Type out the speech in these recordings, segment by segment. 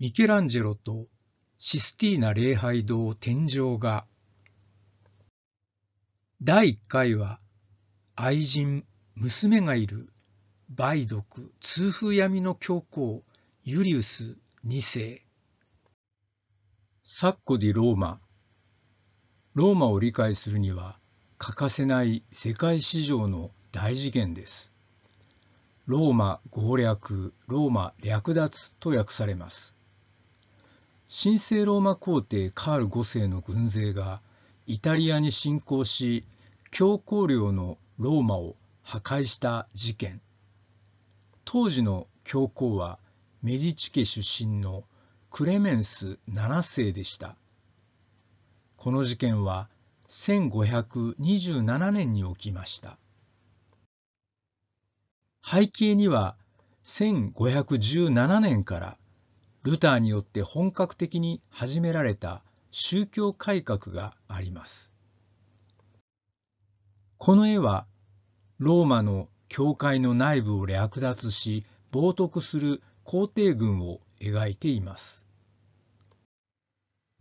ミケランジェロとシスティーナ礼拝堂天井画第1回は愛人娘がいる梅毒痛風闇の教皇ユリウス2世サッコディローマローマを理解するには欠かせない世界史上の大事件ですローマ攻略ローマ略奪と訳されます神聖ローマ皇帝カール5世の軍勢がイタリアに侵攻し教皇領のローマを破壊した事件当時の教皇はメディチ家出身のクレメンス7世でしたこの事件は1527年に起きました背景には1517年からルターによって本格的に始められた宗教改革があります。この絵はローマの教会の内部を略奪し冒涜する皇帝軍を描いています。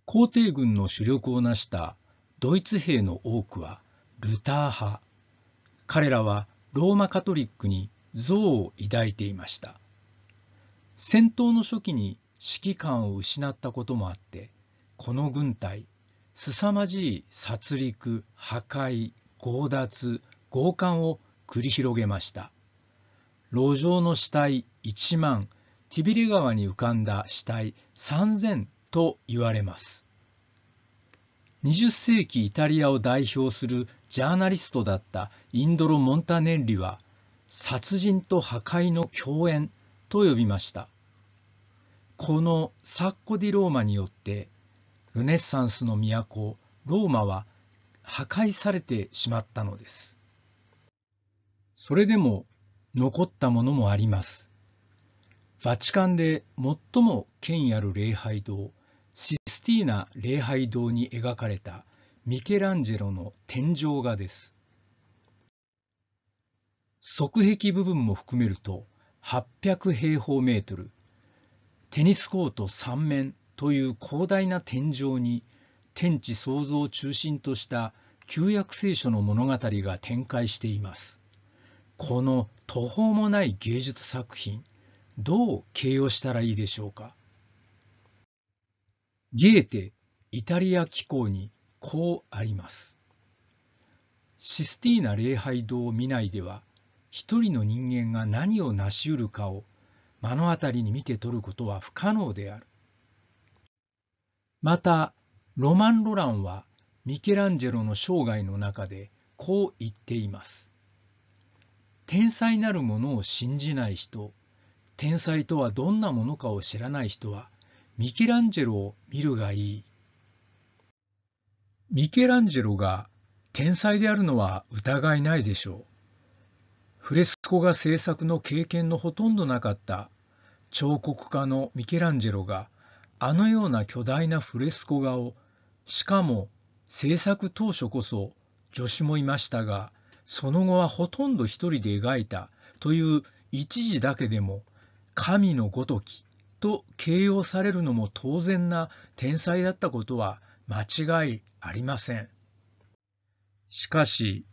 皇帝軍の主力を成したドイツ兵の多くはルター派。彼らはローマカトリックに憎悪を抱いていました。戦闘の初期に指揮官を失ったこともあってこの軍隊すさまじい殺戮破壊強奪強姦を繰り広げました路上の死体1万ティビリ川に浮かんだ死体3000と言われます20世紀イタリアを代表するジャーナリストだったインドロ・モンタネッリは殺人と破壊の共演と呼びましたこのサッコ・ディ・ローマによってルネッサンスの都ローマは破壊されてしまったのです。それでも残ったものもあります。バチカンで最も権威ある礼拝堂、システィーナ礼拝堂に描かれたミケランジェロの天井画です。側壁部分も含めると800平方メートル、テニスコート3面という広大な天井に天地創造を中心とした旧約聖書の物語が展開しています。この途方もない芸術作品、どう形容したらいいでしょうか。ゲーテ、イタリア紀行にこうあります。システィーナ礼拝堂を見ないでは、一人の人間が何を成し得るかを目の当たりに見て取ることは不可能である。また、ロマン・ロランはミケランジェロの生涯の中でこう言っています。天才なるものを信じない人、天才とはどんなものかを知らない人は、ミケランジェロを見るがいい。ミケランジェロが天才であるのは疑いないでしょう。フレスコ画制作の経験のほとんどなかった彫刻家のミケランジェロがあのような巨大なフレスコ画をしかも制作当初こそ助手もいましたがその後はほとんど一人で描いたという一時だけでも神のごときと形容されるのも当然な天才だったことは間違いありません。しかし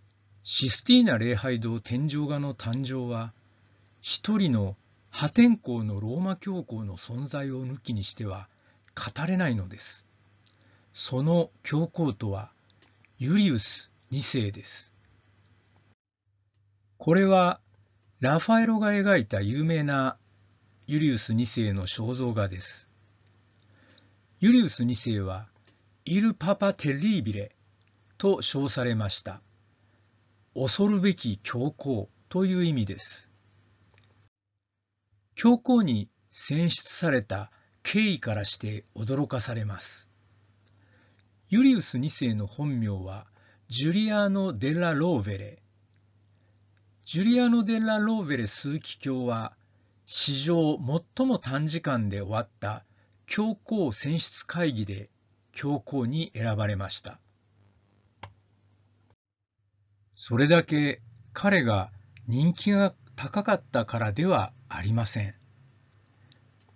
システィーナ礼拝堂天井画の誕生は、一人の破天荒のローマ教皇の存在を抜きにしては語れないのです。その教皇とは、ユリウス2世です。これは、ラファエロが描いた有名なユリウス2世の肖像画です。ユリウス2世は、イル・パパ・テリービレと称されました。恐るべき教皇という意味です。教皇に選出された経緯からして驚かされます。ユリウス2世の本名はジュリアーノ・デラ・ローヴェレ。ジュリアーノ・デラ・ローヴェレ枢機教は史上最も短時間で終わった教皇選出会議で教皇に選ばれました。それだけ彼が人気が高かったからではありません。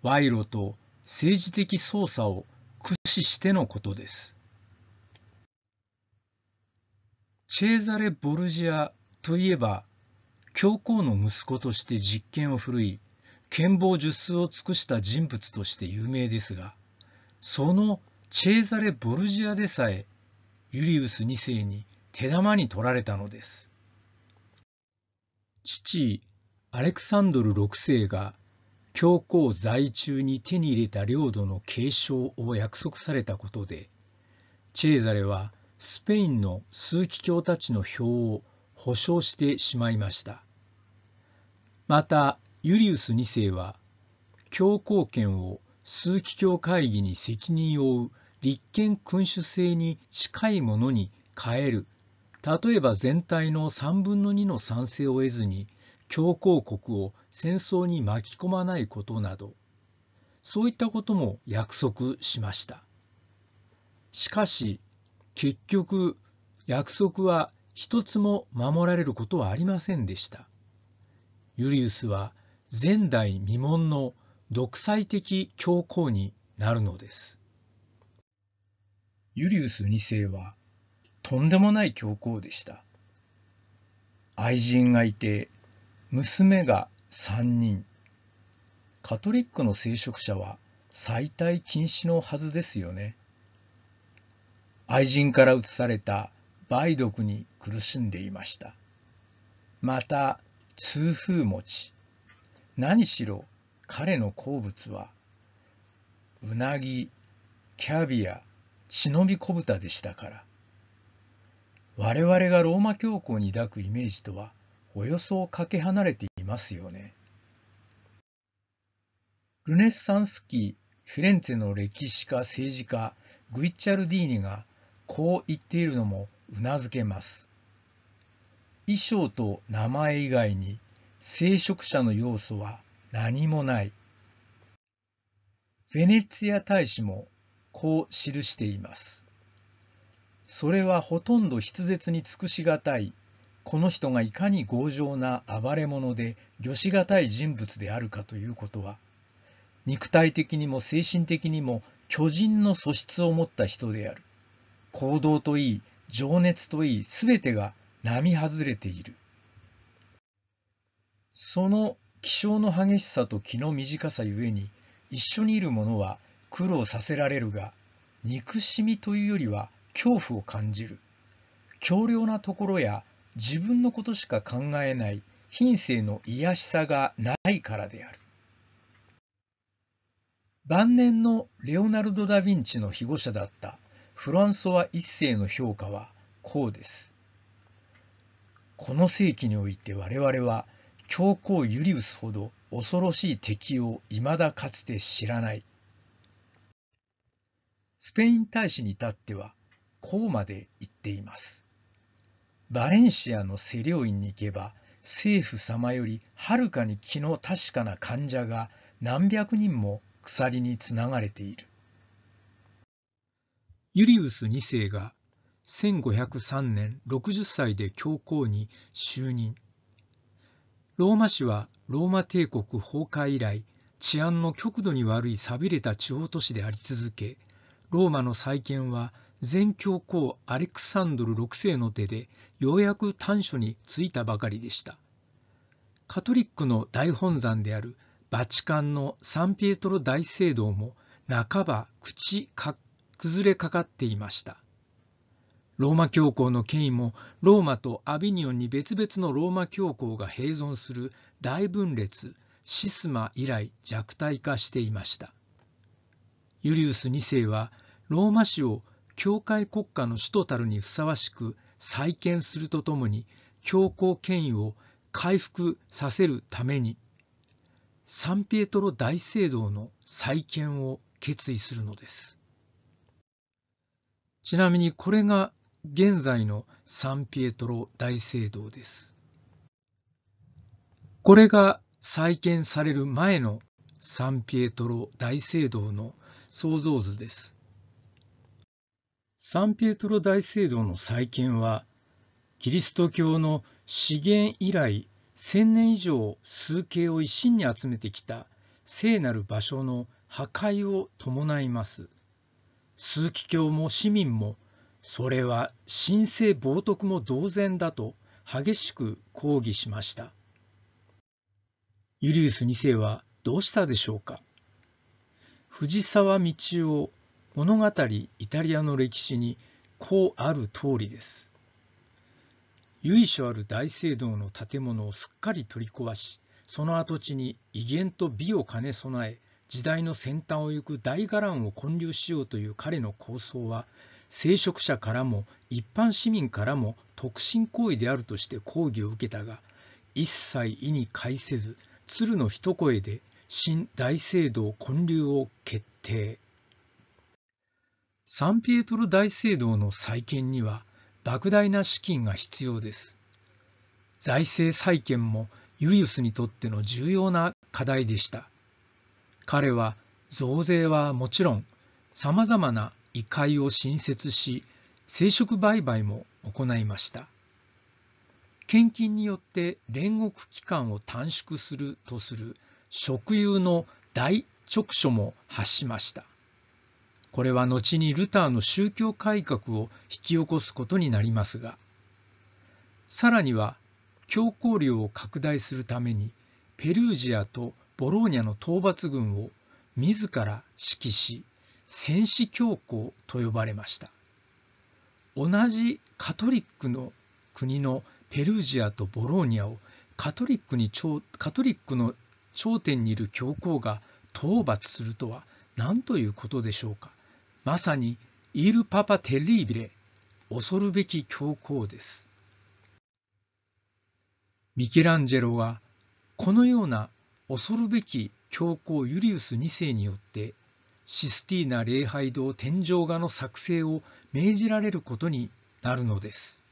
賄賂と政治的操作を駆使してのことです。チェーザレ・ボルジアといえば、教皇の息子として実権を振るい、剣謀術数を尽くした人物として有名ですが、そのチェーザレ・ボルジアでさえ、ユリウス2世に手玉に取られたのです。父、アレクサンドル6世が教皇在中に手に入れた領土の継承を約束されたことで、チェーザレはスペインの枢機卿たちの票を保証してしまいました。また、ユリウス2世は、教皇権を枢機卿会議に責任を負う立憲君主制に近いものに変える例えば全体の3分の2の賛成を得ずに強硬国を戦争に巻き込まないことなどそういったことも約束しましたしかし結局約束は一つも守られることはありませんでしたユリウスは前代未聞の独裁的強硬になるのですユリウス2世はとんでもない教皇でした。愛人がいて、娘が3人。カトリックの聖職者は最大禁止のはずですよね。愛人から移された梅毒に苦しんでいました。また、痛風持ち。何しろ彼の好物は、うなぎ、キャビア、忍び小豚でしたから。我々がローマ教皇に抱くイメージとはおよそかけ離れていますよね。ルネッサンス期フィレンツェの歴史家政治家グイッチャルディーニがこう言っているのもうなずけます。衣装と名前以外に聖職者の要素は何もない。ヴェネツィア大使もこう記しています。それはほとんど筆舌に尽くしがたいこの人がいかに強情な暴れ者で御しがたい人物であるかということは肉体的にも精神的にも巨人の素質を持った人である行動といい情熱といい全てが並外れているその気性の激しさと気の短さゆえに一緒にいる者は苦労させられるが憎しみというよりは恐怖を感じる強量なところや自分のことしか考えない品性の卑しさがないからである晩年のレオナルド・ダ・ヴィンチの被護者だったフランソワ一世の評価はこうですこの世紀において我々は教皇ユリウスほど恐ろしい敵を未だかつて知らないスペイン大使に至ってはこうまで言っています。バレンシアのセリ院に行けば、政府様よりはるかに気の確かな患者が何百人も鎖につながれている。ユリウス2世が1503年60歳で教皇に就任。ローマ市はローマ帝国崩壊以来、治安の極度に悪い寂れた地方都市であり続け、ローマの再建は全教皇アレクサンドル6世の手でようやく短所に就いたばかりでした。カトリックの大本山であるバチカンのサンピエトロ大聖堂も半ば口か崩れかかっていました。ローマ教皇の権威もローマとアビニオンに別々のローマ教皇が併存する大分裂シスマ以来弱体化していました。ユリウス2世はローマ史を教会国家の首都たるにふさわしく再建するとともに強行権威を回復させるためにサンピエトロ大聖堂の再建を決意するのですちなみにこれが現在のサンピエトロ大聖堂ですこれが再建される前のサンピエトロ大聖堂の創造図ですサンピエトロ大聖堂の再建は、キリスト教の資源以来1000年以上数形を一身に集めてきた聖なる場所の破壊を伴います。枢機卿も市民も、それは神聖冒涜も同然だと激しく抗議しました。ユリウス2世はどうしたでしょうか藤沢道夫物語イタリアの歴史にこうある通りです。由緒ある大聖堂の建物をすっかり取り壊し、その跡地に威厳と美を兼ね備え、時代の先端を行く大伽藍を建立しようという彼の構想は、聖職者からも一般市民からも特進行為であるとして抗議を受けたが、一切意に介せず、鶴の一声で新大聖堂建立を決定。サンピエトロ大聖堂の再建には莫大な資金が必要です。財政再建もユリウスにとっての重要な課題でした。彼は増税はもちろん、様々な異界を新設し、生殖売買も行いました。献金によって煉獄期間を短縮するとする職有の大直書も発しました。これは後にルターの宗教改革を引き起こすことになりますがさらには教皇領を拡大するためにペルージアとボローニャの討伐軍を自ら指揮し戦士教皇と呼ばれました同じカトリックの国のペルージアとボローニャをカトリックにカトリックの頂点にいる教皇が討伐するとは何ということでしょうか。まさにイルパパテリービレ恐るべき教皇ですミケランジェロはこのような恐るべき教皇ユリウス2世によってシスティーナ礼拝堂天井画の作成を命じられることになるのです。